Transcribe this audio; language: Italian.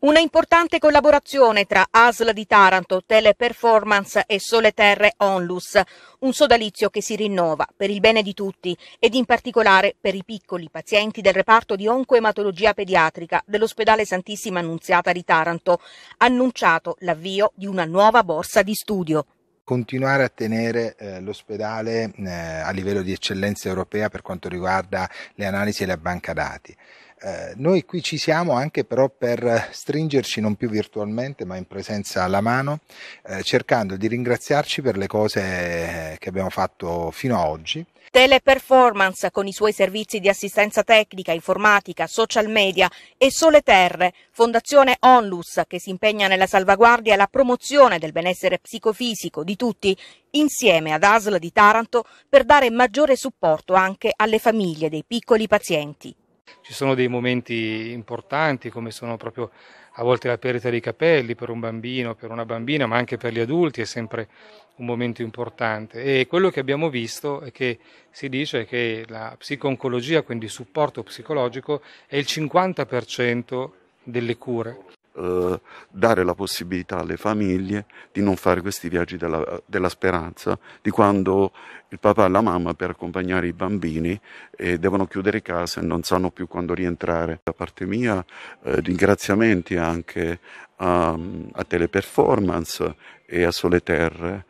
Una importante collaborazione tra ASL di Taranto, Teleperformance e Sole Terre Onlus, un sodalizio che si rinnova per il bene di tutti ed in particolare per i piccoli pazienti del reparto di oncoematologia pediatrica dell'ospedale Santissima Annunziata di Taranto, annunciato l'avvio di una nuova borsa di studio continuare a tenere eh, l'ospedale eh, a livello di eccellenza europea per quanto riguarda le analisi e la banca dati. Eh, noi qui ci siamo anche però per stringerci non più virtualmente ma in presenza alla mano, eh, cercando di ringraziarci per le cose che abbiamo fatto fino ad oggi. Teleperformance con i suoi servizi di assistenza tecnica, informatica, social media e Sole Terre, fondazione Onlus che si impegna nella salvaguardia e la promozione del benessere psicofisico di tutti, insieme ad ASL di Taranto per dare maggiore supporto anche alle famiglie dei piccoli pazienti. Ci sono dei momenti importanti come sono proprio a volte la perdita dei capelli per un bambino, per una bambina, ma anche per gli adulti è sempre un momento importante. E quello che abbiamo visto è che si dice che la psico-oncologia, quindi il supporto psicologico, è il 50% delle cure eh, dare la possibilità alle famiglie di non fare questi viaggi della, della, speranza, di quando il papà e la mamma per accompagnare i bambini eh, devono chiudere casa e non sanno più quando rientrare. Da parte mia eh, ringraziamenti anche a, a Teleperformance e a Sole Terre